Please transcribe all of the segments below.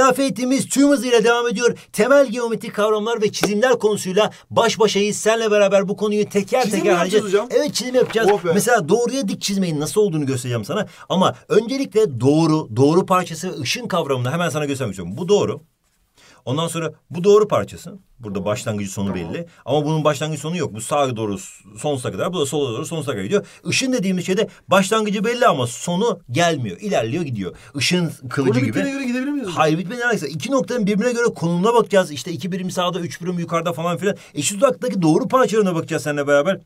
Marifetimiz tüm hızıyla devam ediyor. Temel geometrik kavramlar ve çizimler konusuyla baş başayız. Senle beraber bu konuyu teker çizim teker yapacağız. Hocam? Evet çizim yapacağız. Oh Mesela doğruya dik çizmeyin nasıl olduğunu göstereceğim sana. Ama öncelikle doğru, doğru parçası ve ışın kavramını hemen sana göstermek istiyorum. Bu doğru. Ondan sonra bu doğru parçası. Burada başlangıcı sonu tamam. belli. Ama bunun başlangıcı sonu yok. Bu sağa doğru sonsuza kadar, bu da sola doğru sonsuza kadar gidiyor. Işın dediğimiz şeyde başlangıcı belli ama sonu gelmiyor. İlerliyor gidiyor. Işın kılıcı gibi. bitmene göre gidebilir miyiz? Hayır bitmene alakası. İki noktanın birbirine göre konumuna bakacağız. İşte iki birim sağda, üç birim yukarıda falan filan. Eşit uzaktaki doğru parçalarına bakacağız seninle beraber.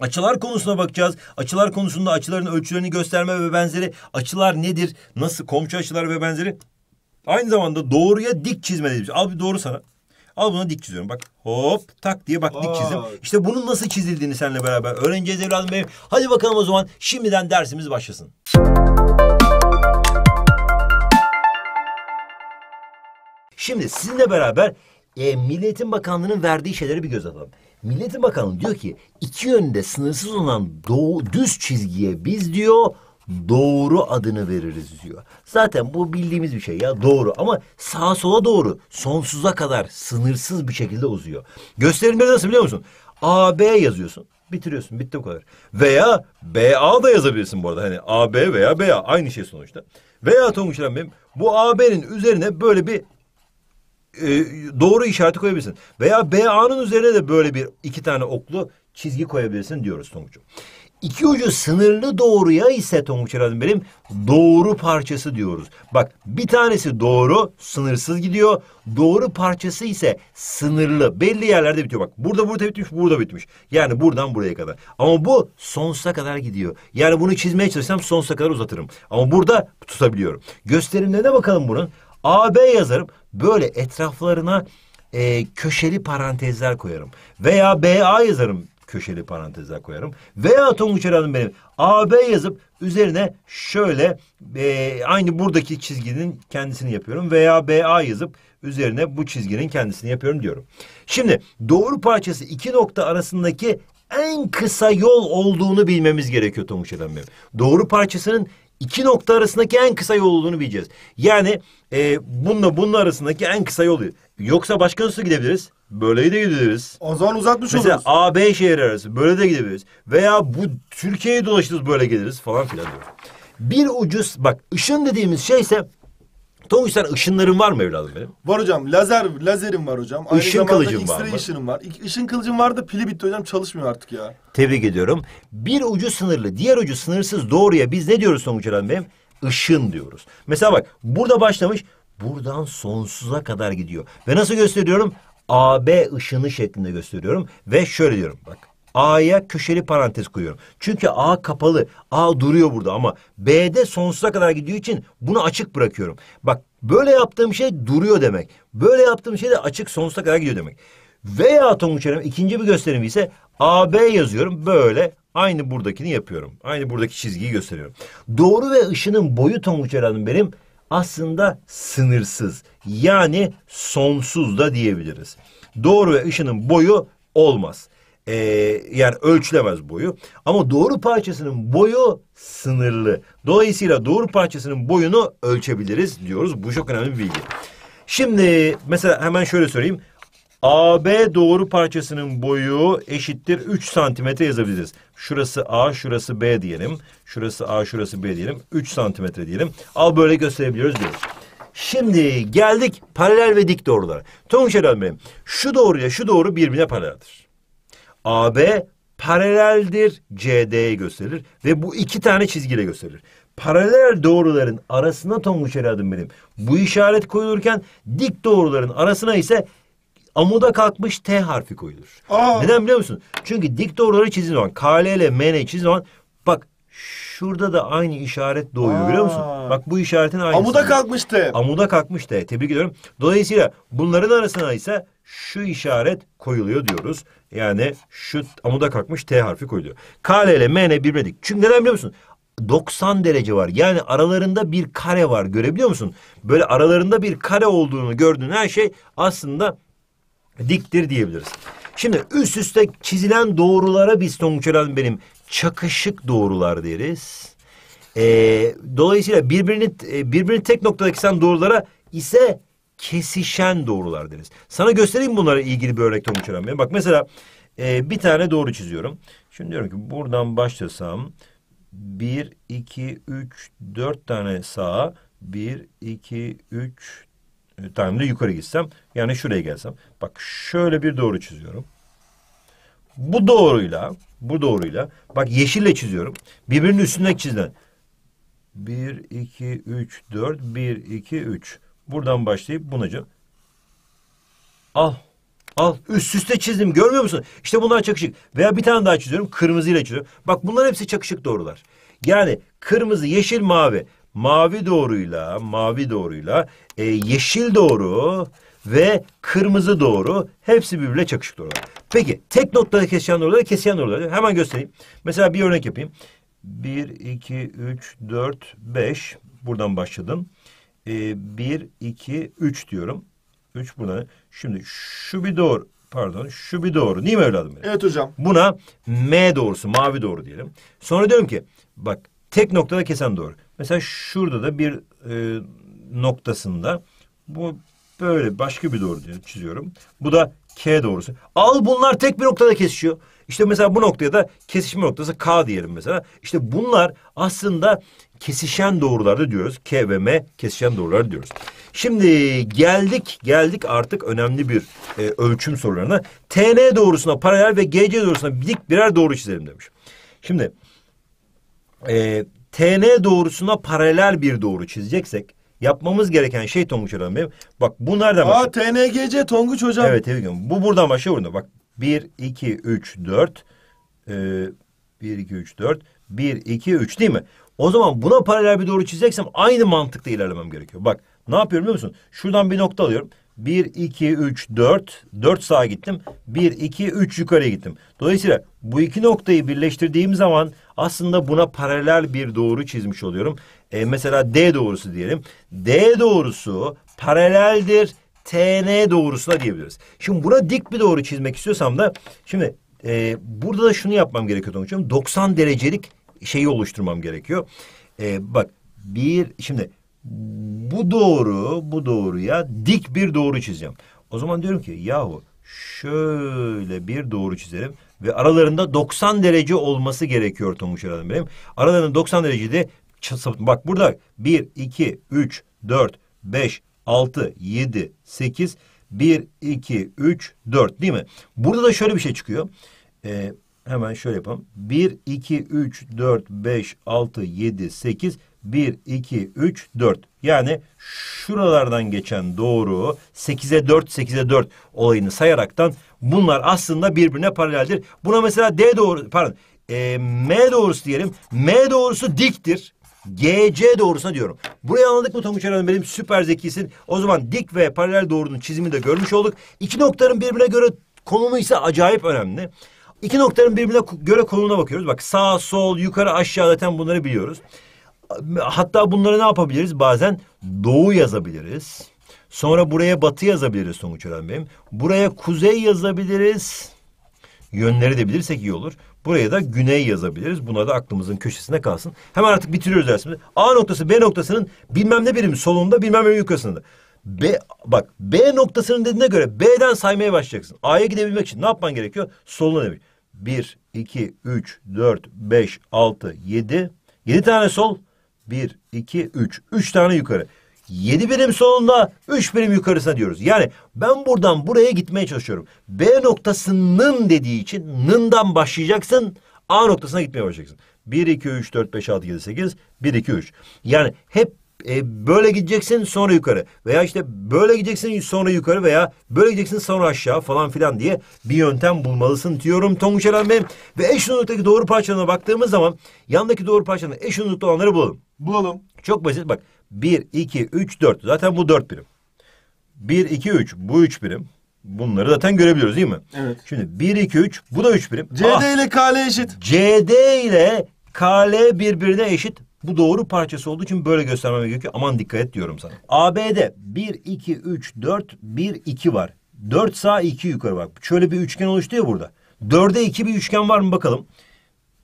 Açılar konusuna bakacağız. Açılar konusunda açıların ölçülerini gösterme ve benzeri. Açılar nedir? Nasıl? Komşu açılar ve benzeri. Aynı zamanda doğruya dik çizme dediğimiz. Al bir doğru sana. Al buna dik çiziyorum. Bak hop tak diye bak dik çizdim. İşte bunun nasıl çizildiğini seninle beraber öğreneceğiz evladım benim. Hadi bakalım o zaman şimdiden dersimiz başlasın. Şimdi sizinle beraber e, Milli Bakanlığı'nın verdiği şeylere bir göz atalım. Milli Eğitim Bakanlığı diyor ki iki yönde sınırsız olan doğu düz çizgiye biz diyor doğru adını veririz diyor. Zaten bu bildiğimiz bir şey ya doğru ama sağa sola doğru sonsuza kadar sınırsız bir şekilde uzuyor. Gösterilmeli nasıl biliyor musun? A B yazıyorsun bitiriyorsun bitti bu kadar. Veya B A da yazabilirsin bu arada hani A B veya B A aynı şey sonuçta. Veya Tonguç benim bu A B'nin üzerine böyle bir e, doğru işareti koyabilirsin. Veya B A'nın üzerine de böyle bir iki tane oklu çizgi koyabilirsin diyoruz Tonguç'um. İki ucu sınırlı doğruya ise Tonguç Aradın benim doğru parçası diyoruz. Bak bir tanesi doğru sınırsız gidiyor. Doğru parçası ise sınırlı belli yerlerde bitiyor. Bak burada burada bitmiş burada bitmiş. Yani buradan buraya kadar. Ama bu sonsuza kadar gidiyor. Yani bunu çizmeye çalışsam sonsuza kadar uzatırım. Ama burada tutabiliyorum. Gösterimlerine bakalım bunun. AB yazarım. Böyle etraflarına e, köşeli parantezler koyarım. Veya BA yazarım köşeli parantezler koyarım. Veya Tonguç Erhan'ın benim AB yazıp üzerine şöyle e, aynı buradaki çizginin kendisini yapıyorum. Veya BA yazıp üzerine bu çizginin kendisini yapıyorum diyorum. Şimdi doğru parçası iki nokta arasındaki en kısa yol olduğunu bilmemiz gerekiyor Tonguç Erhan benim. Doğru parçasının iki nokta arasındaki en kısa yol olduğunu bileceğiz. Yani e, bununla bunun arasındaki en kısa yolu. Yoksa başka nasıl gidebiliriz? Böyle de gidebiliriz. O zaman uzatmış Mesela A B şehri arası böyle de gidebiliriz. Veya bu Türkiye'yi dolaşırız böyle geliriz falan filan diyor. Bir ucuz bak ışın dediğimiz şeyse Tonguç sen ışınların var mı evladım benim? Var hocam. Lazer lazerim var hocam. Aynı Işın zamanda var X-ray mı? ışınım var. İ- Işın kılıcım var da pili bitti hocam çalışmıyor artık ya. Tebrik ediyorum. Bir ucu sınırlı, diğer ucu sınırsız doğruya biz ne diyoruz Tonguç Hanım benim? Işın diyoruz. Mesela bak burada başlamış, buradan sonsuza kadar gidiyor. Ve nasıl gösteriyorum? AB ışını şeklinde gösteriyorum ve şöyle diyorum bak. A'ya köşeli parantez koyuyorum. Çünkü A kapalı. A duruyor burada ama B'de sonsuza kadar gidiyor için bunu açık bırakıyorum. Bak böyle yaptığım şey duruyor demek. Böyle yaptığım şey de açık sonsuza kadar gidiyor demek. Veya Tonguç Hanım ikinci bir gösterimi ise AB yazıyorum böyle aynı buradakini yapıyorum. Aynı buradaki çizgiyi gösteriyorum. Doğru ve ışının boyu Tonguç Hanım benim aslında sınırsız yani sonsuz da diyebiliriz. Doğru ve ışının boyu olmaz. Ee, yani ölçülemez boyu. Ama doğru parçasının boyu sınırlı. Dolayısıyla doğru parçasının boyunu ölçebiliriz diyoruz. Bu çok önemli bir bilgi. Şimdi mesela hemen şöyle söyleyeyim. AB doğru parçasının boyu eşittir 3 santimetre yazabiliriz. Şurası A, şurası B diyelim. Şurası A, şurası B diyelim. 3 santimetre diyelim. Al böyle gösterebiliyoruz diyoruz. Şimdi geldik paralel ve dik doğrulara. Tonguç Eren Bey'im şu doğruya, şu doğru birbirine paraleldir. AB paraleldir CD'ye gösterir ve bu iki tane çizgiyle gösterir. Paralel doğruların arasına Tonguç Eren benim. bu işaret koyulurken dik doğruların arasına ise amuda kalkmış T harfi koyulur. Aa. Neden biliyor musun? Çünkü dik doğruları çizdiğin zaman KL ile MN çizdiğin zaman bak şurada da aynı işaret doğuyor Aa. biliyor musun? Bak bu işaretin aynısı. Amuda kalkmış T. Amuda kalkmış T. Tebrik ediyorum. Dolayısıyla bunların arasına ise şu işaret koyuluyor diyoruz. Yani şu amuda kalkmış T harfi koyuluyor. KL ile MN birbirine Çünkü neden biliyor musun? 90 derece var. Yani aralarında bir kare var. Görebiliyor musun? Böyle aralarında bir kare olduğunu gördüğün her şey aslında diktir diyebiliriz. Şimdi üst üste çizilen doğrulara biz Tonguçören benim çakışık doğrular deriz. E, dolayısıyla birbirini e, birbirini tek noktadaki kesen doğrulara ise kesişen doğrular deriz. Sana göstereyim bunlara ilgili bir örnek Tonguçören Bak mesela e, bir tane doğru çiziyorum. Şimdi diyorum ki buradan başlasam bir iki üç dört tane sağa bir iki üç time'da yukarı gitsem yani şuraya gelsem. Bak şöyle bir doğru çiziyorum. Bu doğruyla bu doğruyla bak yeşille çiziyorum. Birbirinin üstüne çizilen 1, 2, 3, 4, 1, 2, 3. Buradan başlayıp bunacı. Al. Al. Üst üste çizdim. Görmüyor musun? İşte bunlar çakışık. Veya bir tane daha çiziyorum. Kırmızıyla çiziyorum. Bak bunlar hepsi çakışık doğrular. Yani kırmızı, yeşil, mavi mavi doğruyla, mavi doğruyla, e, yeşil doğru ve kırmızı doğru hepsi birbirle çakışık doğrular. Peki tek noktada kesişen doğruları kesişen doğruları hemen göstereyim. Mesela bir örnek yapayım. 1, 2, 3, 4, 5 buradan başladım. E, 1, 2, 3 diyorum. 3 buradan. Şimdi şu bir doğru pardon şu bir doğru değil mi evladım benim? Evet hocam. Buna M doğrusu mavi doğru diyelim. Sonra diyorum ki bak tek noktada kesen doğru. Mesela şurada da bir e, noktasında bu böyle başka bir doğru diyor, çiziyorum. Bu da K doğrusu. Al bunlar tek bir noktada kesişiyor. İşte mesela bu noktaya da kesişme noktası K diyelim mesela. İşte bunlar aslında kesişen doğrularda diyoruz. K ve M kesişen doğrular diyoruz. Şimdi geldik, geldik artık önemli bir e, ölçüm sorularına. TN doğrusuna paralel ve GC doğrusuna dik birer doğru çizelim demiş. Şimdi e, TN doğrusuna paralel bir doğru çizeceksek yapmamız gereken şey Tonguç Hocam benim. Bak bu nereden Aa başlıyor? TNGC Tonguç Hocam. Evet Tevfik Hocam. Bu buradan başlıyor burada. Bak 1, 2, 3, 4. Ee, 1, 2, 3, 4. 1, 2, 3 değil mi? O zaman buna paralel bir doğru çizeceksem aynı mantıkla ilerlemem gerekiyor. Bak ne yapıyorum biliyor musun? Şuradan bir nokta alıyorum. 1, 2, 3, 4. 4 sağa gittim. 1, 2, 3 yukarıya gittim. Dolayısıyla bu iki noktayı birleştirdiğim zaman aslında buna paralel bir doğru çizmiş oluyorum. E, mesela D doğrusu diyelim. D doğrusu paraleldir TN doğrusuna diyebiliriz. Şimdi buna dik bir doğru çizmek istiyorsam da şimdi e, burada da şunu yapmam gerekiyor tamam 90 derecelik şeyi oluşturmam gerekiyor. E, bak bir şimdi bu doğru, bu doğruya dik bir doğru çizeceğim. O zaman diyorum ki yahu şöyle bir doğru çizelim ve aralarında 90 derece olması gerekiyor Tomuş herhalde benim. Aralarında 90 derecede bak burada 1, 2, 3, 4, 5, 6, 7, 8, 1, 2, 3, 4 değil mi? Burada da şöyle bir şey çıkıyor. Ee, hemen şöyle yapalım. 1, 2, 3, 4, 5, 6, 7, 8, 1, 2, 3, 4. Yani şuralardan geçen doğru 8'e 4, 8'e 4 olayını sayaraktan bunlar aslında birbirine paraleldir. Buna mesela D doğru, pardon e, M doğrusu diyelim. M doğrusu diktir. GC doğrusuna diyorum. Burayı anladık mı Tonguç Hanım benim süper zekisin. O zaman dik ve paralel doğrunun çizimini de görmüş olduk. İki noktanın birbirine göre konumu ise acayip önemli. İki noktanın birbirine göre konumuna bakıyoruz. Bak sağ, sol, yukarı, aşağı zaten bunları biliyoruz hatta bunları ne yapabiliriz? Bazen doğu yazabiliriz. Sonra buraya batı yazabiliriz Sonuç Ören Bey'im. Buraya kuzey yazabiliriz. Yönleri de bilirsek iyi olur. Buraya da güney yazabiliriz. Buna da aklımızın köşesine kalsın. Hemen artık bitiriyoruz dersimizi. A noktası B noktasının bilmem ne birim solunda bilmem ne yukarısında. B, bak B noktasının dediğine göre B'den saymaya başlayacaksın. A'ya gidebilmek için ne yapman gerekiyor? Soluna demek. Bir, iki, üç, dört, beş, altı, yedi. Yedi tane sol, bir, iki, üç. Üç tane yukarı. Yedi birim sonunda üç birim yukarısına diyoruz. Yani ben buradan buraya gitmeye çalışıyorum. B noktasının dediği için nından başlayacaksın. A noktasına gitmeye başlayacaksın. 1, 2, 3, 4, 5, 6, 7, 8, 1, 2, 3. Yani hep e, böyle gideceksin sonra yukarı veya işte böyle gideceksin sonra yukarı veya böyle gideceksin sonra aşağı falan filan diye bir yöntem bulmalısın diyorum Tonguç Eren Bey. Ve eş uzunluktaki doğru parçalarına baktığımız zaman yandaki doğru parçalarına eş uzunlukta olanları bulalım. Bulalım. Çok basit bak. bir iki üç dört zaten bu dört birim. bir iki üç bu üç birim. Bunları zaten görebiliyoruz değil mi? Evet. Şimdi 1, 2, 3 bu da 3 birim. CD ah, ile KL eşit. CD ile KL birbirine eşit. Bu doğru parçası olduğu için böyle göstermem gerekiyor. Aman dikkat et diyorum sana. AB'de 1, 2, 3, 4, 1, 2 var. 4 sağ, 2 yukarı bak. Şöyle bir üçgen oluştu ya burada. 4'e 2 bir üçgen var mı bakalım.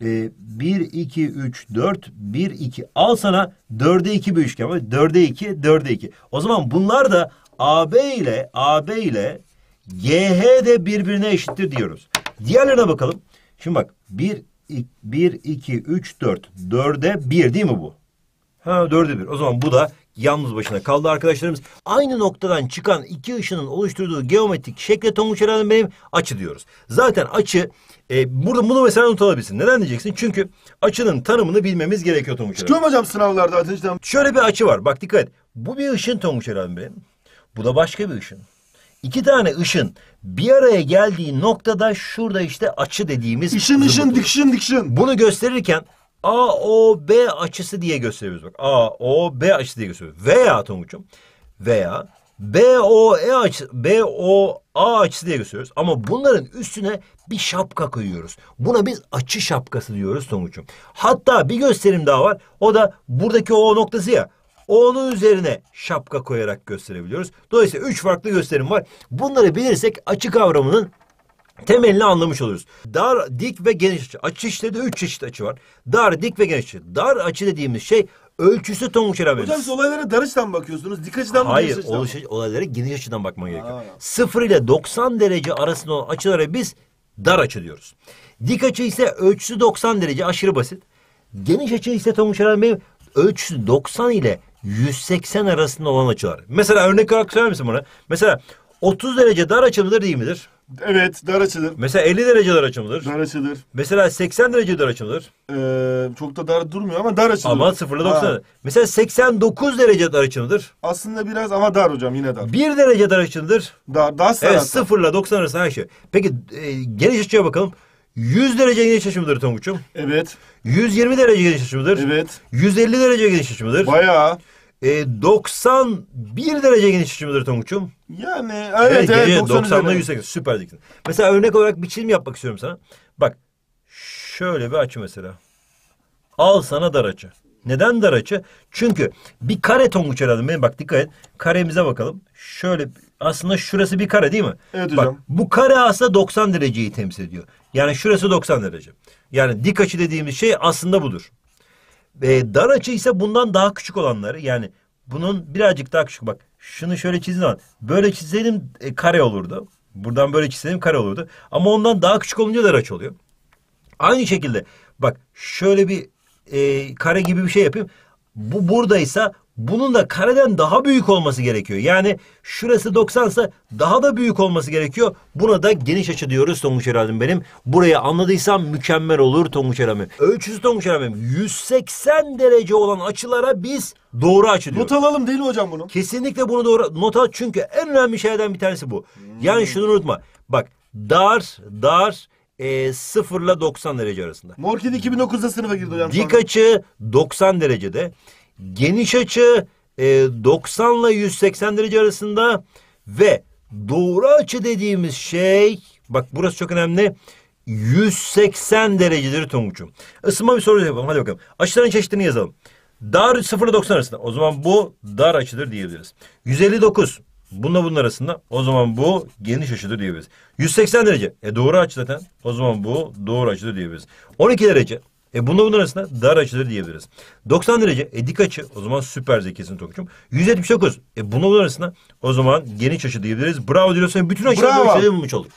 Ee, 1, 2, 3, 4, 1, 2. Al sana 4'e 2 bir üçgen var. 4'e 2, 4'e 2. O zaman bunlar da AB ile AB ile GH de birbirine eşittir diyoruz. Diğerlerine bakalım. Şimdi bak 1, 1, 2, 3, 4. 4'e 1 değil mi bu? Ha dörde bir. O zaman bu da yalnız başına kaldı arkadaşlarımız. Aynı noktadan çıkan iki ışının oluşturduğu geometrik şekle tonguç herhalde benim açı diyoruz. Zaten açı e, burada bunu mesela not alabilirsin. Neden diyeceksin? Çünkü açının tanımını bilmemiz gerekiyor tonguç herhalde. hocam sınavlarda Şöyle bir açı var. Bak dikkat et. Bu bir ışın tonguç herhalde benim. Bu da başka bir ışın. İki tane ışın bir araya geldiği noktada şurada işte açı dediğimiz ışın ışın zıbıtı. dikşin dikşin. Bunu gösterirken AOB açısı diye gösteriyoruz bak. AOB açısı diye gösteriyoruz. Veya Tonguç'um veya BOE açısı, BOA açısı diye gösteriyoruz. Ama bunların üstüne bir şapka koyuyoruz. Buna biz açı şapkası diyoruz Tonguç'um. Hatta bir gösterim daha var. O da buradaki o noktası ya onun üzerine şapka koyarak gösterebiliyoruz. Dolayısıyla üç farklı gösterim var. Bunları bilirsek açı kavramının temelini anlamış oluruz. Dar, dik ve geniş açı. Açı işte de üç çeşit açı var. Dar, dik ve geniş açı. Dar açı dediğimiz şey ölçüsü tonguç arabemiz. Hocam siz olaylara dar açıdan bakıyorsunuz. Dik açıdan mı? Hayır, geniş açıdan mı? olaylara geniş açıdan bakman gerekiyor. Aa. 0 ile 90 derece arasında olan açılara biz dar açı diyoruz. Dik açı ise ölçüsü 90 derece aşırı basit. Geniş açı ise tonguç arabemiz ölçüsü 90 ile 180 arasında olan açılar. Mesela örnek olarak söyler misin bana? Mesela 30 derece dar açılıdır değil midir? Evet dar açılır. Mesela 50 derece dar açılır. Dar açılır. Mesela 80 derece dar açılır. Ee, çok da dar durmuyor ama dar açılır. Ama 0 ile 90. Ha. Mesela 89 derece dar açılır. Aslında biraz ama dar hocam yine dar. 1 derece dar açılır. Dar, daha sert. Evet 0 ile 90 arasında her şey. Peki e, geniş açıya bakalım. 100 derece geniş açımdır Tonguç'um. Evet. 120 derece geniş açımdır. Evet. 150 derece geniş açımdır. Bayağı. E, 91 derece geniş içi midir Tonguç'um? Yani evet evet. evet 90'da 180 süper diktin. Mesela örnek olarak bir çizim yapmak istiyorum sana. Bak şöyle bir açı mesela. Al sana dar açı. Neden dar açı? Çünkü bir kare Tonguç herhalde. Benim bak dikkat et. Karemize bakalım. Şöyle aslında şurası bir kare değil mi? Evet bak, hocam. bu kare aslında 90 dereceyi temsil ediyor. Yani şurası 90 derece. Yani dik açı dediğimiz şey aslında budur. E, dar açı ise bundan daha küçük olanları yani bunun birazcık daha küçük bak şunu şöyle çizin zaman böyle çizelim e, kare olurdu. Buradan böyle çizelim kare olurdu. Ama ondan daha küçük olunca dar açı oluyor. Aynı şekilde bak şöyle bir e, kare gibi bir şey yapayım. Bu buradaysa bunun da kareden daha büyük olması gerekiyor. Yani şurası 90 ise daha da büyük olması gerekiyor. Buna da geniş açı diyoruz Tonguç Eral'im benim. Burayı anladıysam mükemmel olur Tonguç Eral'im. Ölçüsü Tonguç Eral'im 180 derece olan açılara biz doğru açı diyoruz. Not alalım değil mi hocam bunu? Kesinlikle bunu doğru not al çünkü en önemli şeylerden bir tanesi bu. Hmm. Yani şunu unutma. Bak dar dar e, 0 ile 90 derece arasında. Morkin 2009'da sınıfa girdi hocam. Dik açı 90 derecede geniş açı e, 90 ile 180 derece arasında ve doğru açı dediğimiz şey bak burası çok önemli 180 derecedir Tonguç'um. Isınma bir soru yapalım hadi bakalım. Açıların çeşitlerini yazalım. Dar 0 ile 90 arasında. O zaman bu dar açıdır diyebiliriz. 159. Bununla bunun arasında. O zaman bu geniş açıdır diyebiliriz. 180 derece. E doğru açı zaten. O zaman bu doğru açıdır diyebiliriz. 12 derece. E bununla bunun arasında dar açıları diyebiliriz. 90 derece e dik açı o zaman süper zekisin Tokuç'um. 179 e bununla bunun arasında o zaman geniş açı diyebiliriz. Bravo diyorsan bütün açılar Bravo. ölçüde bulmuş şey olduk.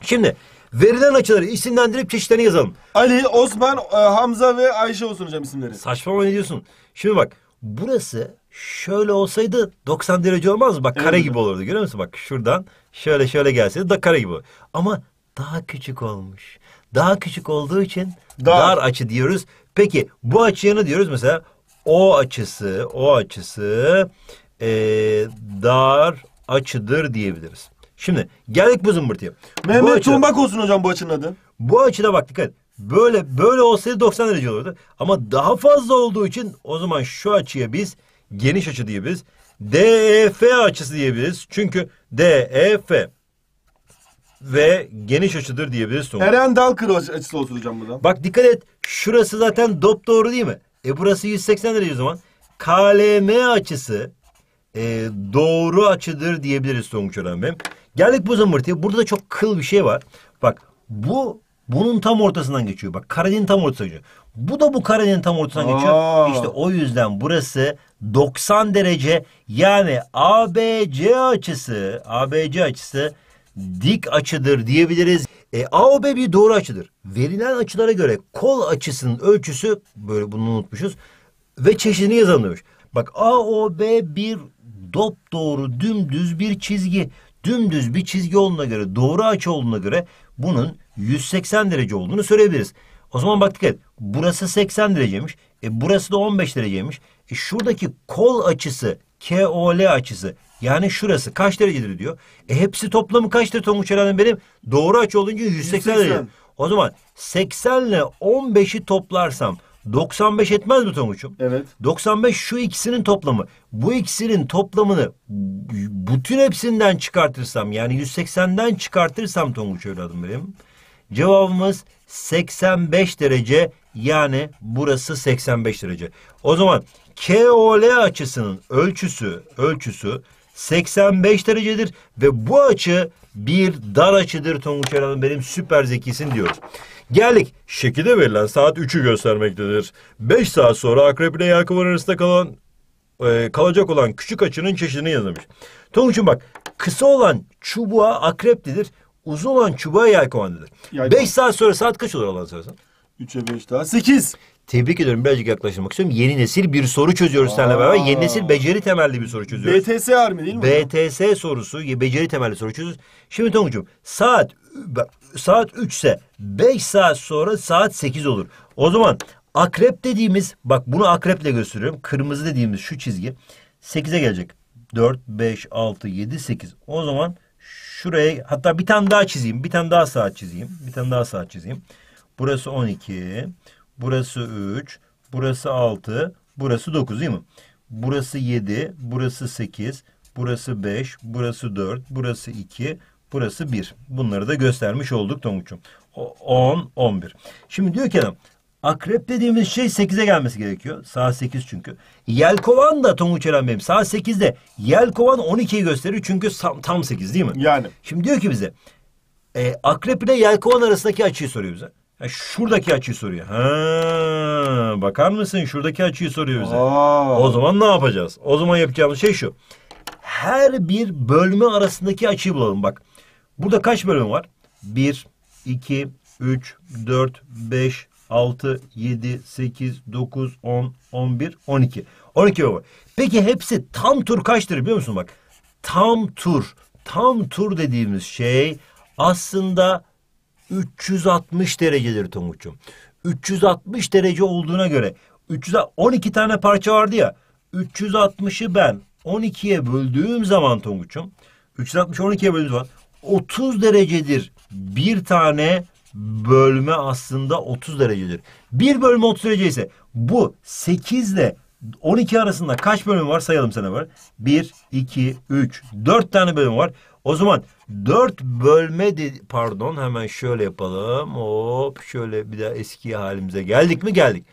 Şimdi verilen açıları isimlendirip çeşitlerini yazalım. Ali, Osman, e, Hamza ve Ayşe olsun hocam isimleri. Saçmalama ne diyorsun? Şimdi bak burası şöyle olsaydı 90 derece olmaz mı? Bak kare Evet. gibi olurdu görüyor musun? Bak şuradan şöyle şöyle gelseydi da kare gibi olur. Ama daha küçük olmuş daha küçük olduğu için dar, dar açı diyoruz. Peki bu açıya ne diyoruz? Mesela o açısı, o açısı e, dar açıdır diyebiliriz. Şimdi geldik bu zımbırtıya. Mehmet bu açı, Tombak olsun hocam bu açının adı. Bu açıda bak dikkat. Böyle böyle olsaydı 90 derece olurdu. Ama daha fazla olduğu için o zaman şu açıya biz geniş açı diyebiliriz. DEF açısı diyebiliriz. Çünkü DEF ve geniş açıdır diyebiliriz Eren Eren Dalkır açısı olsun hocam buradan. Bak dikkat et. Şurası zaten dop doğru değil mi? E burası 180 derece o zaman. KLM açısı e, doğru açıdır diyebiliriz Tonguç Orhan Bey'im. Geldik bu zımbırtıya. Burada da çok kıl bir şey var. Bak bu bunun tam ortasından geçiyor. Bak karenin tam ortasından geçiyor. Bu da bu karenin tam ortasından Aa. geçiyor. İşte o yüzden burası 90 derece yani ABC açısı ABC açısı dik açıdır diyebiliriz. E, A O B bir doğru açıdır. Verilen açılara göre kol açısının ölçüsü böyle bunu unutmuşuz ve çeşidini yazalım demiş. Bak A O B bir dop doğru dümdüz bir çizgi. Dümdüz bir çizgi olduğuna göre doğru açı olduğuna göre bunun 180 derece olduğunu söyleyebiliriz. O zaman bak dikkat. Burası 80 dereceymiş. E burası da 15 dereceymiş. E şuradaki kol açısı KOL açısı yani şurası kaç derecedir diyor. E hepsi toplamı kaçtır Tonguç Herhal'ın benim? Doğru açı olunca 180, 180. derece. O zaman 80 ile 15'i toplarsam 95 etmez mi Tonguç'um? Evet. 95 şu ikisinin toplamı. Bu ikisinin toplamını bütün hepsinden çıkartırsam yani 180'den çıkartırsam Tonguç evladım benim. Cevabımız 85 derece yani burası 85 derece. O zaman KOL açısının ölçüsü ölçüsü 85 derecedir ve bu açı bir dar açıdır Tonguç Hanım benim süper zekisin diyoruz. Geldik. Şekilde verilen saat 3'ü göstermektedir. 5 saat sonra akrep ile yakıvan arasında kalan e, kalacak olan küçük açının çeşidini yazmış. Tonguç'un bak kısa olan çubuğa akrep denir. Uzun olan çubuğa yelkovan denir. Yelkovan. 5 saat sonra saat kaç olur Allah'ın sorarsan? 3'e 5 daha 8. Tebrik ediyorum. Birazcık yaklaşmak istiyorum. Yeni nesil bir soru çözüyoruz Aa. seninle beraber. Yeni nesil beceri temelli bir soru çözüyoruz. BTS harmi değil mi? BTS hocam? sorusu, beceri temelli soru çözüyoruz. Şimdi Tongucuğum saat saat 3 ise 5 saat sonra saat 8 olur. O zaman akrep dediğimiz bak bunu akreple gösteriyorum. Kırmızı dediğimiz şu çizgi 8'e gelecek. 4, 5, 6, 7, 8. O zaman şuraya hatta bir tane daha çizeyim. Bir tane daha saat çizeyim. Bir tane daha saat çizeyim. Burası 12. Burası 3, burası 6, burası 9 değil mi? Burası 7, burası 8, burası 5, burası 4, burası 2, burası 1. Bunları da göstermiş olduk Tonguç'um. 10, 11. Şimdi diyor ki adam akrep dediğimiz şey 8'e gelmesi gerekiyor. Saat 8 çünkü. Yelkovan da Tonguç Eren Bey'im saat 8'de. Yelkovan 12'yi gösterir çünkü tam, tam 8 değil mi? Yani. Şimdi diyor ki bize e, akrep ile yelkovan arasındaki açıyı soruyor bize şuradaki açıyı soruyor. Ha, bakar mısın şuradaki açıyı soruyor bize. Aa. O zaman ne yapacağız? O zaman yapacağımız şey şu. Her bir bölme arasındaki açıyı bulalım bak. Burada kaç bölüm var? 1, 2, 3, 4, 5, 6, 7, 8, 9, 10, 11, 12. 12 bölüm var. Peki hepsi tam tur kaçtır biliyor musun bak? Tam tur. Tam tur dediğimiz şey aslında 360 derecedir Tonguç'um. 360 derece olduğuna göre 12 tane parça vardı ya. 360'ı ben 12'ye böldüğüm zaman Tonguç'um 360 12'ye böldüğüm zaman 30 derecedir. Bir tane bölme aslında 30 derecedir. Bir bölme 30 derece ise bu 8 ile 12 arasında kaç bölüm var sayalım sana var. 1, 2, 3, 4 tane bölüm var. O zaman Dört bölme de pardon hemen şöyle yapalım. Hop şöyle bir daha eski halimize geldik mi geldik.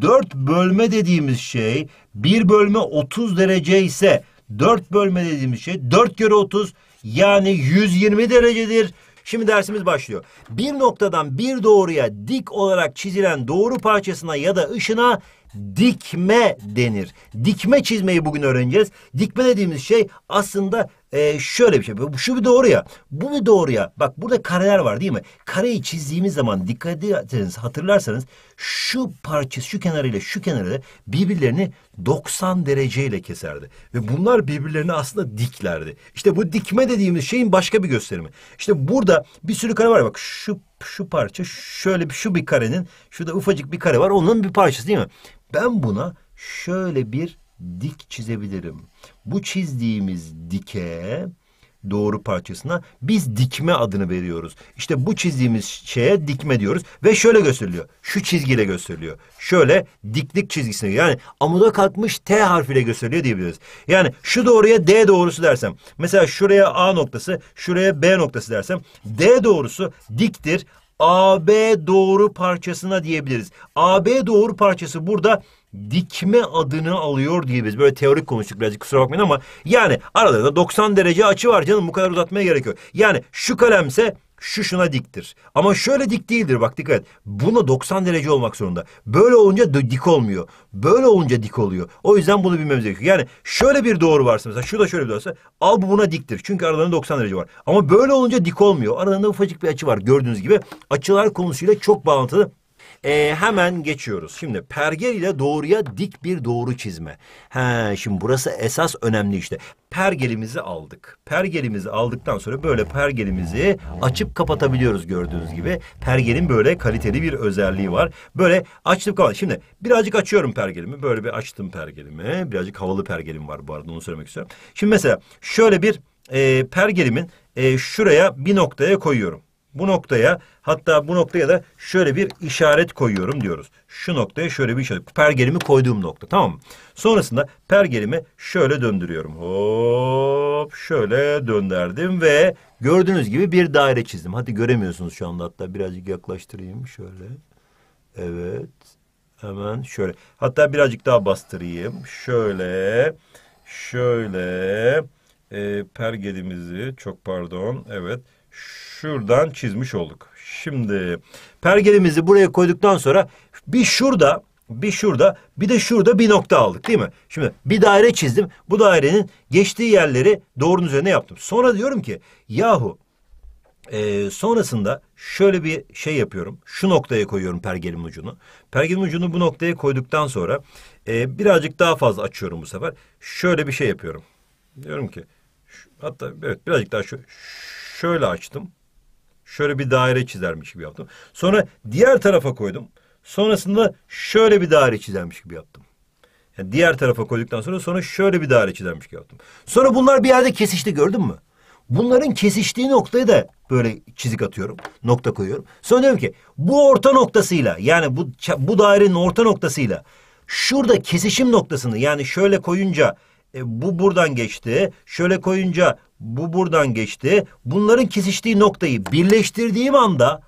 Dört bölme dediğimiz şey bir bölme 30 derece ise dört bölme dediğimiz şey dört kere 30 yani 120 derecedir. Şimdi dersimiz başlıyor. Bir noktadan bir doğruya dik olarak çizilen doğru parçasına ya da ışına dikme denir. Dikme çizmeyi bugün öğreneceğiz. Dikme dediğimiz şey aslında e, şöyle bir şey. Şu bir doğru ya. Bu bir doğru ya. Bak burada kareler var değil mi? Kareyi çizdiğimiz zaman dikkat ederseniz hatırlarsanız şu parça, şu kenarıyla şu kenarıyla birbirlerini 90 dereceyle keserdi. Ve bunlar birbirlerini aslında diklerdi. İşte bu dikme dediğimiz şeyin başka bir gösterimi. İşte burada bir sürü kare var. Bak şu şu parça şöyle şu bir karenin şurada ufacık bir kare var. Onun bir parçası değil mi? Ben buna şöyle bir dik çizebilirim. Bu çizdiğimiz dike doğru parçasına biz dikme adını veriyoruz. İşte bu çizdiğimiz şeye dikme diyoruz ve şöyle gösteriliyor. Şu çizgiyle gösteriliyor. Şöyle diklik çizgisine yani amuda kalkmış T harfiyle gösteriliyor diyebiliriz. Yani şu doğruya D doğrusu dersem mesela şuraya A noktası şuraya B noktası dersem D doğrusu diktir AB doğru parçasına diyebiliriz. AB doğru parçası burada dikme adını alıyor diye biz böyle teorik konuştuk birazcık kusura bakmayın ama yani aralarında 90 derece açı var canım bu kadar uzatmaya gerekiyor Yani şu kalemse şu şuna diktir. Ama şöyle dik değildir bak dikkat et. Buna 90 derece olmak zorunda. Böyle olunca dik olmuyor. Böyle olunca dik oluyor. O yüzden bunu bilmemiz gerekiyor. Yani şöyle bir doğru varsa mesela şu da şöyle bir doğru al bu buna diktir. Çünkü aralarında 90 derece var. Ama böyle olunca dik olmuyor. Aralarında ufacık bir açı var gördüğünüz gibi. Açılar konusuyla çok bağlantılı. Ee, hemen geçiyoruz. Şimdi pergel ile doğruya dik bir doğru çizme. He, şimdi burası esas önemli işte. Pergelimizi aldık. Pergelimizi aldıktan sonra böyle pergelimizi açıp kapatabiliyoruz gördüğünüz gibi. Pergelin böyle kaliteli bir özelliği var. Böyle açtım kapat. Şimdi birazcık açıyorum pergelimi. Böyle bir açtım pergelimi. Birazcık havalı pergelim var bu arada onu söylemek istiyorum. Şimdi mesela şöyle bir e, pergelimin e, şuraya bir noktaya koyuyorum. Bu noktaya hatta bu noktaya da şöyle bir işaret koyuyorum diyoruz. Şu noktaya şöyle bir işaret. Pergelimi koyduğum nokta tamam mı? Sonrasında pergelimi şöyle döndürüyorum. Hop şöyle döndürdüm ve gördüğünüz gibi bir daire çizdim. Hadi göremiyorsunuz şu anda hatta birazcık yaklaştırayım şöyle. Evet hemen şöyle. Hatta birazcık daha bastırayım. Şöyle şöyle e, pergelimizi çok pardon evet şuradan çizmiş olduk. Şimdi pergelimizi buraya koyduktan sonra bir şurada bir şurada bir de şurada bir nokta aldık değil mi? Şimdi bir daire çizdim. Bu dairenin geçtiği yerleri doğrunun üzerine yaptım. Sonra diyorum ki yahu e, sonrasında şöyle bir şey yapıyorum. Şu noktaya koyuyorum pergelimin ucunu. Pergelimin ucunu bu noktaya koyduktan sonra e, birazcık daha fazla açıyorum bu sefer. Şöyle bir şey yapıyorum. Diyorum ki şu, hatta evet birazcık daha şu Şöyle açtım. Şöyle bir daire çizermiş gibi yaptım. Sonra diğer tarafa koydum. Sonrasında şöyle bir daire çizermiş gibi yaptım. Yani diğer tarafa koyduktan sonra sonra şöyle bir daire çizermiş gibi yaptım. Sonra bunlar bir yerde kesişti gördün mü? Bunların kesiştiği noktayı da böyle çizik atıyorum. Nokta koyuyorum. Sonra diyorum ki bu orta noktasıyla yani bu, bu dairenin orta noktasıyla şurada kesişim noktasını yani şöyle koyunca e, bu buradan geçti. Şöyle koyunca bu buradan geçti. Bunların kesiştiği noktayı birleştirdiğim anda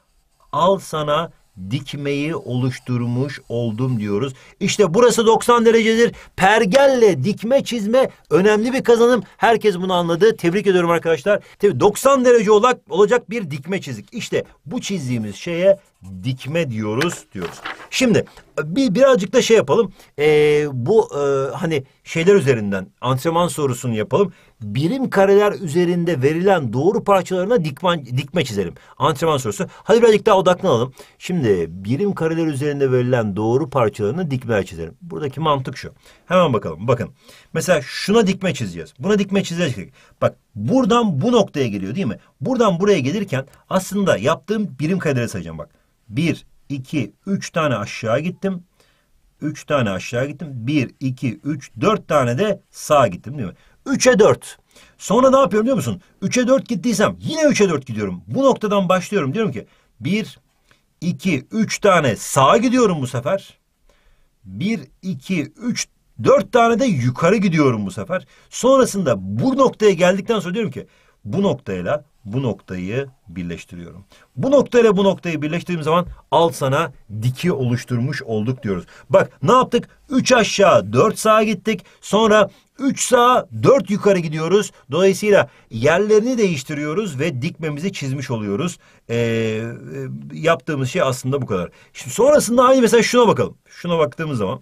al sana dikmeyi oluşturmuş oldum diyoruz. İşte burası 90 derecedir. Pergelle dikme çizme önemli bir kazanım. Herkes bunu anladı. Tebrik ediyorum arkadaşlar. Tabii 90 derece olacak, olacak bir dikme çizik. İşte bu çizdiğimiz şeye dikme diyoruz diyoruz. Şimdi bir birazcık da şey yapalım. Ee, bu e, hani şeyler üzerinden antrenman sorusunu yapalım birim kareler üzerinde verilen doğru parçalarına dikman, dikme çizelim. Antrenman sorusu. Hadi birazcık daha odaklanalım. Şimdi birim kareler üzerinde verilen doğru parçalarına dikme çizelim. Buradaki mantık şu. Hemen bakalım. Bakın. Mesela şuna dikme çizeceğiz. Buna dikme çizeceğiz. Bak buradan bu noktaya geliyor değil mi? Buradan buraya gelirken aslında yaptığım birim kareleri sayacağım bak. Bir, iki, üç tane aşağı gittim. Üç tane aşağı gittim. Bir, iki, üç, dört tane de sağa gittim değil mi? 3'e 4. Sonra ne yapıyorum biliyor musun? 3'e 4 gittiysem yine 3'e 4 gidiyorum. Bu noktadan başlıyorum. Diyorum ki 1, 2, 3 tane sağa gidiyorum bu sefer. 1, 2, 3, 4 tane de yukarı gidiyorum bu sefer. Sonrasında bu noktaya geldikten sonra diyorum ki bu noktayla bu noktayı birleştiriyorum. Bu noktayla bu noktayı birleştirdiğim zaman al sana diki oluşturmuş olduk diyoruz. Bak ne yaptık? 3 aşağı 4 sağa gittik. Sonra 3 sağa 4 yukarı gidiyoruz. Dolayısıyla yerlerini değiştiriyoruz ve dikmemizi çizmiş oluyoruz. Ee, e, yaptığımız şey aslında bu kadar. Şimdi sonrasında aynı mesela şuna bakalım. Şuna baktığımız zaman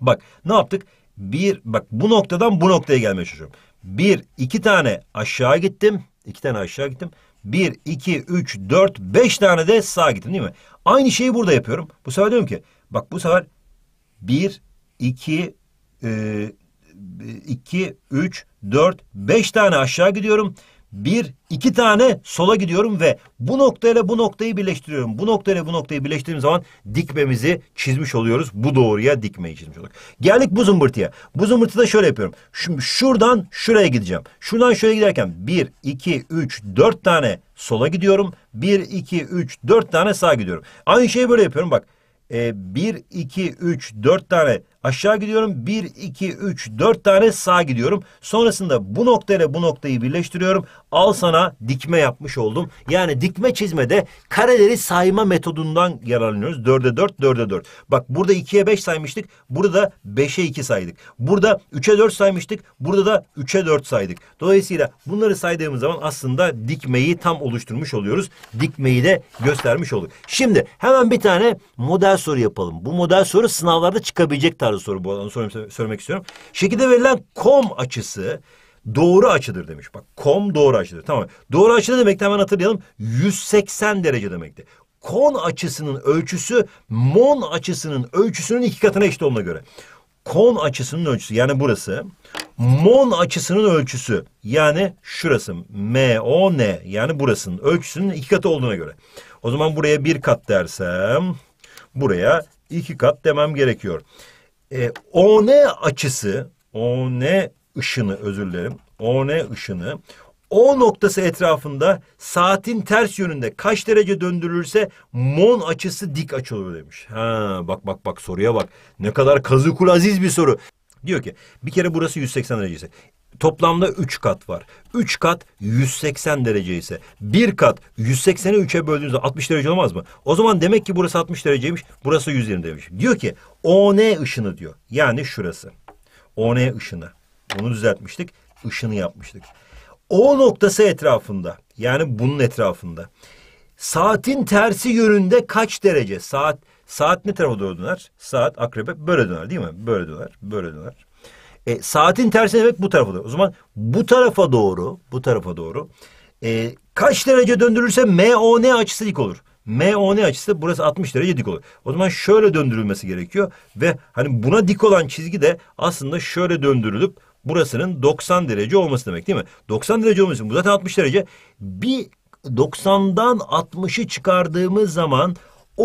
bak ne yaptık? Bir bak bu noktadan bu noktaya gelmeye çalışıyorum. Bir iki tane aşağı gittim. iki tane aşağı gittim. Bir, iki, üç, dört, beş tane de sağ gittim değil mi? Aynı şeyi burada yapıyorum. Bu sefer diyorum ki bak bu sefer bir, iki, e, 2, 3, 4, 5 tane aşağı gidiyorum. Bir, iki tane sola gidiyorum ve bu noktayla bu noktayı birleştiriyorum. Bu noktayla bu noktayı birleştirdiğim zaman dikmemizi çizmiş oluyoruz. Bu doğruya dikmeyi çizmiş olduk. Geldik bu zımbırtıya. Bu zımbırtıda şöyle yapıyorum. Şimdi şuradan şuraya gideceğim. Şuradan şuraya giderken bir, iki, üç, dört tane sola gidiyorum. Bir, iki, üç, dört tane sağa gidiyorum. Aynı şeyi böyle yapıyorum bak. E, bir, iki, üç, dört tane Aşağı gidiyorum. 1, 2, 3, 4 tane sağ gidiyorum. Sonrasında bu noktayla bu noktayı birleştiriyorum. Al sana dikme yapmış oldum. Yani dikme çizmede kareleri sayma metodundan yararlanıyoruz. 4'e 4, 4'e 4. Bak burada 2'ye 5 saymıştık. Burada 5'e 2 saydık. Burada 3'e 4 saymıştık. Burada da 3'e 4 saydık. Dolayısıyla bunları saydığımız zaman aslında dikmeyi tam oluşturmuş oluyoruz. Dikmeyi de göstermiş olduk. Şimdi hemen bir tane model soru yapalım. Bu model soru sınavlarda çıkabilecek tarzı tarzı soru bu. Onu söylemek, istiyorum. Şekilde verilen kom açısı doğru açıdır demiş. Bak kom doğru açıdır. Tamam. Doğru açı ne demekti hemen hatırlayalım. 180 derece demekti. Kon açısının ölçüsü mon açısının ölçüsünün iki katına eşit olduğuna göre. Kon açısının ölçüsü yani burası. Mon açısının ölçüsü yani şurası. M, O, N yani burasının ölçüsünün iki katı olduğuna göre. O zaman buraya bir kat dersem buraya iki kat demem gerekiyor. E, ee, ON açısı, ON ışını özür dilerim. ON ışını o noktası etrafında saatin ters yönünde kaç derece döndürülürse mon açısı dik açılır demiş. Ha bak bak bak soruya bak. Ne kadar kazıkul aziz bir soru. Diyor ki bir kere burası 180 derecesi toplamda 3 kat var. 3 kat 180 derece ise 1 kat 180'i 3'e böldüğünüzde 60 derece olmaz mı? O zaman demek ki burası 60 dereceymiş, burası 120 demiş. Diyor ki ON ışını diyor. Yani şurası. ON ışını. Bunu düzeltmiştik. Işını yapmıştık. O noktası etrafında yani bunun etrafında saatin tersi yönünde kaç derece? Saat saat ne tarafa doğru döner? Saat akrebe böyle döner değil mi? Böyle döner, böyle döner, e, saatin tersi demek bu tarafa doğru. O zaman bu tarafa doğru, bu tarafa doğru e, kaç derece döndürülürse MON açısı dik olur. MON açısı burası 60 derece dik olur. O zaman şöyle döndürülmesi gerekiyor ve hani buna dik olan çizgi de aslında şöyle döndürülüp burasının 90 derece olması demek değil mi? 90 derece olması bu zaten 60 derece. Bir 90'dan 60'ı çıkardığımız zaman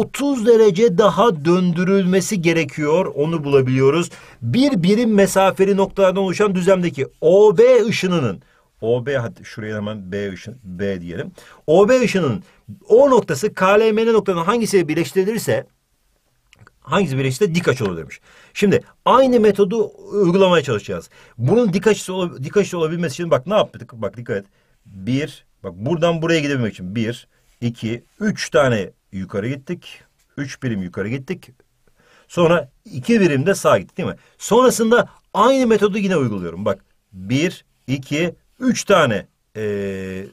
30 derece daha döndürülmesi gerekiyor. Onu bulabiliyoruz. Bir birim mesafeli noktalardan oluşan düzlemdeki OB ışınının OB hadi şuraya hemen B ışın B diyelim. OB ışının O noktası KLMN noktadan hangisiyle birleştirilirse hangisi birleşirse dik açı olur demiş. Şimdi aynı metodu uygulamaya çalışacağız. Bunun dik açısı, ol, dik açısı olabilmesi için bak ne yaptık? Bak dikkat et. Bir, bak buradan buraya gidebilmek için bir, iki, üç tane yukarı gittik. Üç birim yukarı gittik. Sonra iki birim de sağa gittik değil mi? Sonrasında aynı metodu yine uyguluyorum. Bak bir, iki, üç tane ee,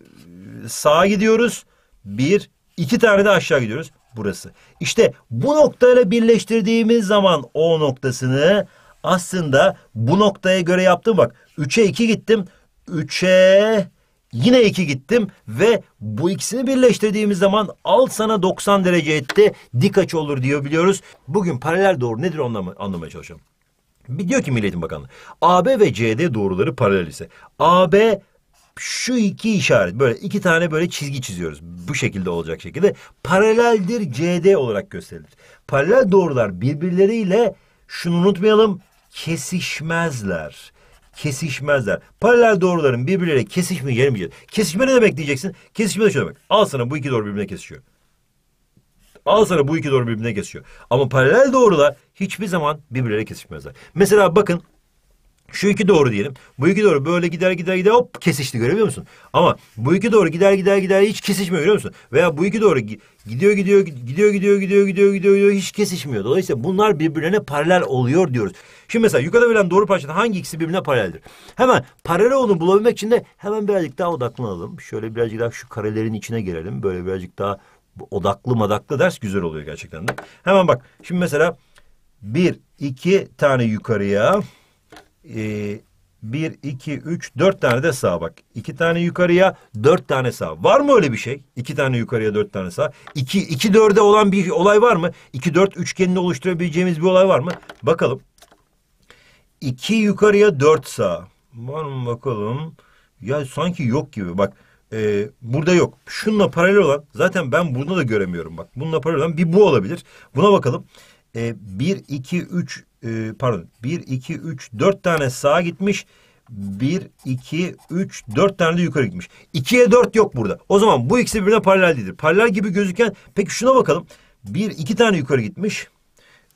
sağa gidiyoruz. Bir, iki tane de aşağı gidiyoruz. Burası. İşte bu noktayla birleştirdiğimiz zaman O noktasını aslında bu noktaya göre yaptım. Bak üçe iki gittim. üçe Yine iki gittim ve bu ikisini birleştirdiğimiz zaman al sana 90 derece etti. Dik açı olur diyor biliyoruz. Bugün paralel doğru nedir onu anlamaya çalışalım. Bir diyor ki Milliyetin Bakanlığı. AB ve CD doğruları paralel ise. AB şu iki işaret böyle iki tane böyle çizgi çiziyoruz. Bu şekilde olacak şekilde paraleldir CD olarak gösterilir. Paralel doğrular birbirleriyle şunu unutmayalım kesişmezler kesişmezler. Paralel doğruların birbirleriyle kesişmeyeceğini yerimeyeceğiz. Kesişme ne demek diyeceksin? Kesişme de şu demek. Al sana bu iki doğru birbirine kesişiyor. Al sana bu iki doğru birbirine kesişiyor. Ama paralel doğrular hiçbir zaman birbirleriyle kesişmezler. Mesela bakın şu iki doğru diyelim. Bu iki doğru böyle gider gider gider hop kesişti görüyor musun? Ama bu iki doğru gider gider gider hiç kesişmiyor görüyor musun? Veya bu iki doğru gidiyor gidiyor gidiyor gidiyor gidiyor gidiyor gidiyor, gidiyor hiç kesişmiyor. Dolayısıyla bunlar birbirlerine paralel oluyor diyoruz. Şimdi mesela yukarıda verilen doğru parçada hangi ikisi birbirine paraleldir? Hemen paralel olduğunu bulabilmek için de hemen birazcık daha odaklanalım. Şöyle birazcık daha şu karelerin içine girelim. Böyle birazcık daha odaklı madaklı ders güzel oluyor gerçekten de. Hemen bak şimdi mesela bir iki tane yukarıya e, 1, 2, 3, 4 tane de sağ bak. 2 tane yukarıya, 4 tane sağ. Var mı öyle bir şey? 2 tane yukarıya, 4 tane sağ. 2, 2, 4'e olan bir olay var mı? 2, 4 üçgenini oluşturabileceğimiz bir olay var mı? Bakalım. 2 yukarıya, 4 sağ. Var mı bakalım? Ya sanki yok gibi. Bak e, burada yok. Şununla paralel olan, zaten ben bunu da göremiyorum bak. Bununla paralel olan bir bu olabilir. Buna bakalım. E, 1, 2, 3, ee, pardon 1, 2, 3, 4 tane sağa gitmiş. 1, 2, 3, 4 tane de yukarı gitmiş. 2'ye 4 yok burada. O zaman bu ikisi birbirine paralel değildir. Paralel gibi gözüken peki şuna bakalım. 1, 2 tane yukarı gitmiş.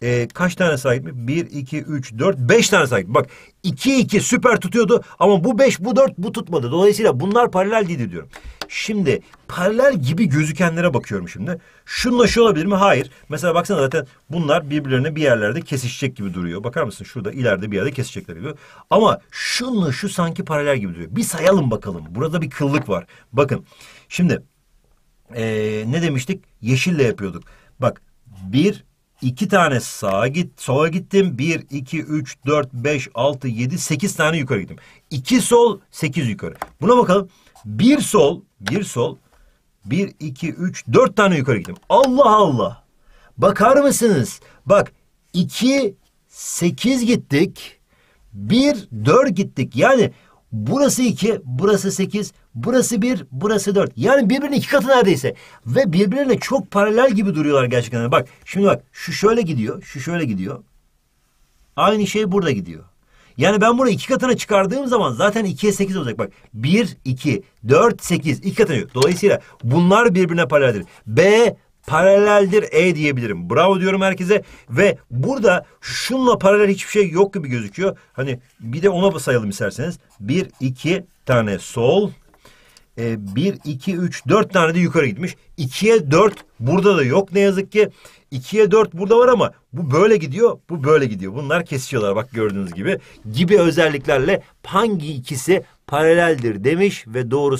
E, kaç tane sağa gitmiş? 1, 2, 3, 4, 5 tane sağa gitmiş. Bak 2, 2 süper tutuyordu ama bu 5, bu 4, bu tutmadı. Dolayısıyla bunlar paralel değildir diyorum. Şimdi paralel gibi gözükenlere bakıyorum şimdi. Şunla şu olabilir mi? Hayır. Mesela baksana zaten bunlar birbirlerine bir yerlerde kesişecek gibi duruyor. Bakar mısın? Şurada ileride bir yerde kesişecekler gibi. Ama şunla şu sanki paralel gibi duruyor. Bir sayalım bakalım. Burada bir kıllık var. Bakın. Şimdi ee, ne demiştik? Yeşille yapıyorduk. Bak bir iki tane sağa git sola gittim. Bir, iki, üç, dört, beş, altı, yedi, sekiz tane yukarı gittim. İki sol, sekiz yukarı. Buna bakalım. Bir sol bir sol. Bir, iki, üç, dört tane yukarı gittim. Allah Allah. Bakar mısınız? Bak. iki, sekiz gittik. Bir, dört gittik. Yani burası iki, burası sekiz, burası bir, burası dört. Yani birbirinin iki katı neredeyse. Ve birbirine çok paralel gibi duruyorlar gerçekten. Bak şimdi bak şu şöyle gidiyor, şu şöyle gidiyor. Aynı şey burada gidiyor. Yani ben bunu iki katına çıkardığım zaman zaten ikiye sekiz olacak. Bak bir, iki, dört, sekiz. iki katına yok. Dolayısıyla bunlar birbirine paraleldir. B paraleldir E diyebilirim. Bravo diyorum herkese. Ve burada şunla paralel hiçbir şey yok gibi gözüküyor. Hani bir de ona sayalım isterseniz. Bir, iki tane sol, e, 1, 2, 3, 4 tane de yukarı gitmiş. 2'ye 4 burada da yok ne yazık ki. 2'ye 4 burada var ama bu böyle gidiyor, bu böyle gidiyor. Bunlar kesiyorlar bak gördüğünüz gibi. Gibi özelliklerle hangi ikisi paraleldir demiş ve doğru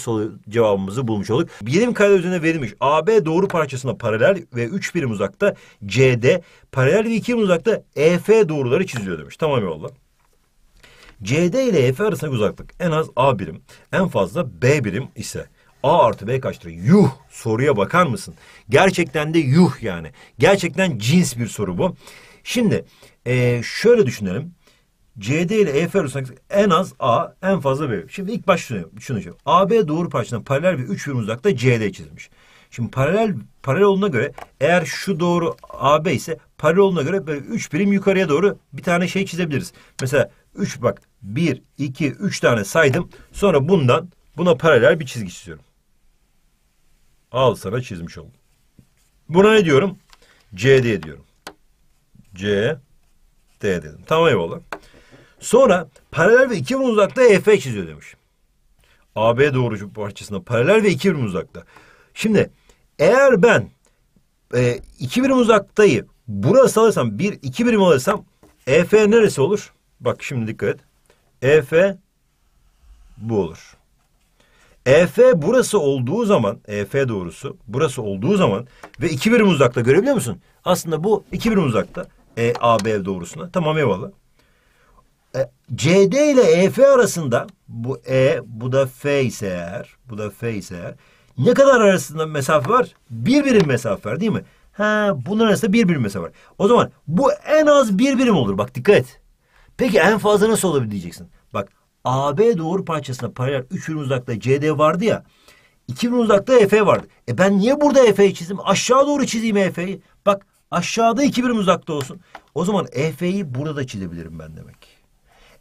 cevabımızı bulmuş olduk. Birim kare üzerine verilmiş AB doğru parçasına paralel ve 3 birim uzakta CD paralel ve 2 birim uzakta EF doğruları çiziyor demiş. Tamam eyvallah. CD ile EF arasındaki uzaklık en az A birim, en fazla B birim ise A artı B kaçtır? Yuh soruya bakar mısın? Gerçekten de yuh yani. Gerçekten cins bir soru bu. Şimdi ee, şöyle düşünelim. CD ile EF arasındaki en az A, en fazla B. Şimdi ilk baş şunu, düşünelim. AB doğru parçasına paralel bir üç birim uzakta CD çizilmiş. Şimdi paralel paralel olduğuna göre eğer şu doğru AB ise paralel olduğuna göre böyle üç birim yukarıya doğru bir tane şey çizebiliriz. Mesela 3 bak 1, 2, 3 tane saydım. Sonra bundan buna paralel bir çizgi çiziyorum. Al sana çizmiş oldum. Buna ne diyorum? CD diyorum. C, D dedim. Tamam eyvallah. Sonra paralel ve iki birim uzakta EF çiziyor demiş. AB doğrucu parçasında paralel ve iki birim uzakta. Şimdi eğer ben e, 2 birim uzaktayı burası alırsam bir iki birim alırsam EF neresi olur? Bak şimdi dikkat EF e bu olur. EF burası olduğu zaman, EF doğrusu burası olduğu zaman ve iki birim uzakta görebiliyor musun? Aslında bu iki birim uzakta e, AB doğrusuna. Tamam eyvallah. E, CD ile EF arasında bu E, bu da F ise eğer, bu da F ise eğer ne kadar arasında mesafe var? Bir birim mesafe var değil mi? Ha, bunların arasında bir birim mesafe var. O zaman bu en az bir birim olur. Bak dikkat et. Peki en fazla nasıl olabilir diyeceksin. Bak AB doğru parçasına paralel 3 birim uzakta CD vardı ya. 2 birim uzakta EF vardı. E ben niye burada EF'yi çizdim? Aşağı doğru çizeyim EF'yi. Bak aşağıda 2 birim uzakta olsun. O zaman EF'yi burada da çizebilirim ben demek.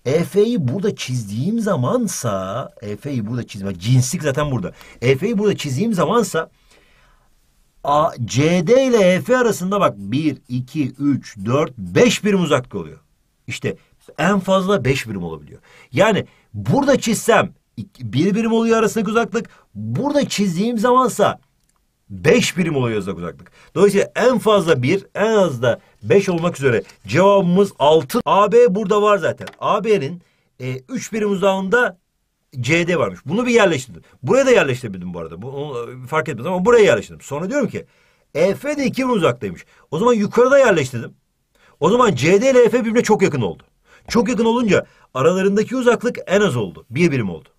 EF'yi burada çizdiğim zamansa EF'yi burada çizme cinslik zaten burada. EF'yi burada çizdiğim zamansa A, CD ile EF arasında bak 1, 2, 3, 4, 5 birim uzaklık oluyor. İşte en fazla beş birim olabiliyor. Yani burada çizsem bir birim oluyor arasındaki uzaklık. Burada çizdiğim zamansa beş birim oluyor arasındaki uzaklık. Dolayısıyla en fazla bir, en az da beş olmak üzere cevabımız altı. AB burada var zaten. AB'nin e, üç birim uzağında CD varmış. Bunu bir yerleştirdim. Buraya da yerleştirdim bu arada. Bunu e, fark etmez ama buraya yerleştirdim. Sonra diyorum ki EF de iki uzaktaymış. O zaman yukarıda yerleştirdim. O zaman CD ile EF birbirine çok yakın oldu. Çok yakın olunca aralarındaki uzaklık en az oldu. Bir birim oldu.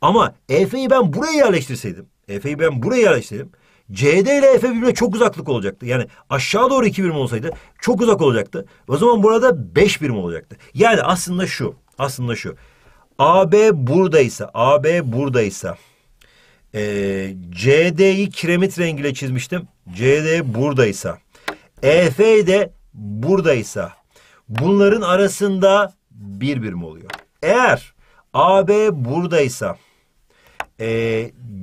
Ama EF'yi ben buraya yerleştirseydim, EF'yi ben buraya yerleştirdim. CD ile EF birbirine çok uzaklık olacaktı. Yani aşağı doğru iki birim olsaydı çok uzak olacaktı. O zaman burada beş birim olacaktı. Yani aslında şu, aslında şu. AB buradaysa, AB buradaysa, e, CD'yi kiremit rengiyle çizmiştim. CD buradaysa, EF de buradaysa, bunların arasında bir birim oluyor. Eğer AB buradaysa e,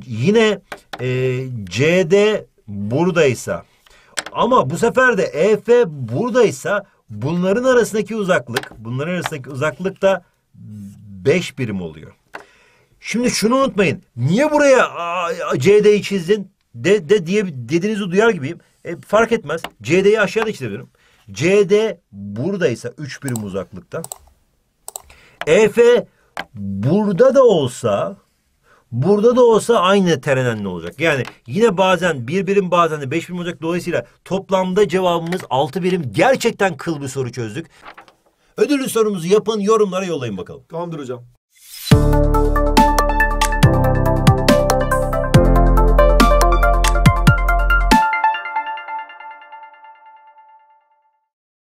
yine e, CD buradaysa ama bu sefer de EF buradaysa bunların arasındaki uzaklık bunların arasındaki uzaklık da 5 birim oluyor. Şimdi şunu unutmayın. Niye buraya CD'yi çizdin? De, de diye dediğinizi duyar gibiyim. E, fark etmez. CD'yi aşağıda çizebilirim. CD buradaysa 3 birim uzaklıkta. EF burada da olsa burada da olsa aynı terenenli olacak. Yani yine bazen bir birim bazen de beş birim olacak. Dolayısıyla toplamda cevabımız altı birim. Gerçekten kıl bir soru çözdük. Ödüllü sorumuzu yapın yorumlara yollayın bakalım. Tamamdır hocam.